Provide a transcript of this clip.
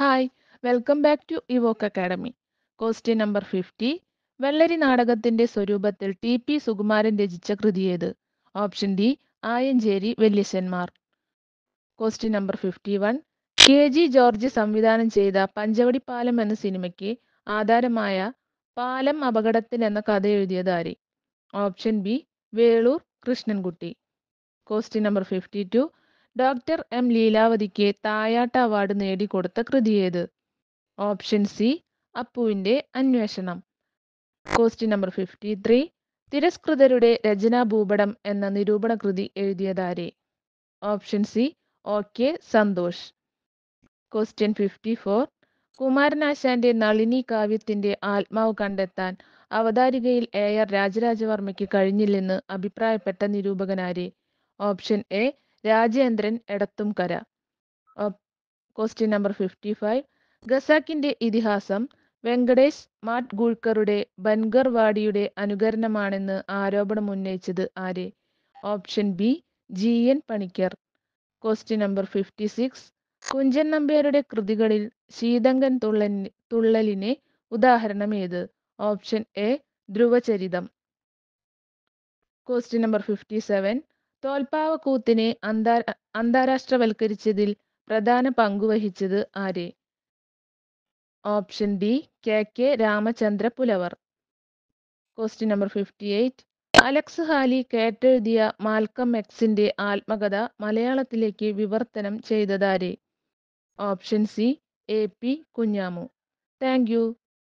hi welcome back to Evoke academy question number fifty വെള്ളരി നാടകത്തിന്റെ സ്വരൂപത്തിൽ ടി പി സുകുമാരൻ രചിച്ച കൃതി ഏത് ഓപ്ഷൻ ഡി ആയഞ്ചേരി വല്യശന്മാർ question number fifty one K G George സംവിധാനം ചെയ്ത പഞ്ചവടി പാലം എന്ന സിനിമയ്ക്ക് ആധാരമായ പാലം അപകടത്തിൽ എന്ന കഥ എഴുതിയത് ആര് option B Velur Krishnankutty question number fifty two doctor M ലീലാവതിക്ക് തായാട്ട് അവാർഡ് നേടിക്കൊടുത്ത കൃതിയേത് ഓപ്ഷൻ സി അപ്പുവിൻ്റെ അന്വേഷണം ക്വസ്റ്റ്യൻ നമ്പർ ഫിഫ്റ്റി ത്രീ തിരസ്കൃതരുടെ രചനാ ഭൂപടം എന്ന നിരൂപണ കൃതി എഴുതിയതാരെ option C O K Santhosh question fifty four കുമാരനാശാന്റെ നളിനി കാവ്യത്തിന്റെ ആത്മാവ് കണ്ടെത്താൻ അവതാരികയിൽ എ ആർ രാജരാജവർമ്മയ്ക്ക് കഴിഞ്ഞില്ലെന്ന് അഭിപ്രായപ്പെട്ട നിരൂപകനാരെ option A Rajendran Edathumkara question number fifty five ഖസാക്കിന്റെ ഇതിഹാസം വെങ്കടേഷ് മാട്ട് ബൻഗർ വാടിയുടെ അനുകരണമാണെന്ന് ആരോപണം ഉന്നയിച്ചത് ആരെ option B G N Panicker question number fifty six Kunchan നമ്പ്യാരുടെ കൃതികളിൽ ശീതങ്കൻ തുള്ളൻ തുള്ളലിനെ ഉദാഹരണം ഏത് option A Dhruvacharitham question number fifty seven തോൽപ്പാവക്കൂത്തിനെ അന്താ അന്താരാഷ്ട്രവൽക്കരിച്ചതിൽ പ്രധാന പങ്കുവഹിച്ചത് ആര് option D K K Ramachandra Pulavar question number fifty eight Alex Haley കേട്ടെഴുതിയ മാൽക്കം എക്സിന്റെ ആത്മകഥ മലയാളത്തിലേക്ക് വിവർത്തനം ചെയ്തതാരെ option C A P Kunhamu thank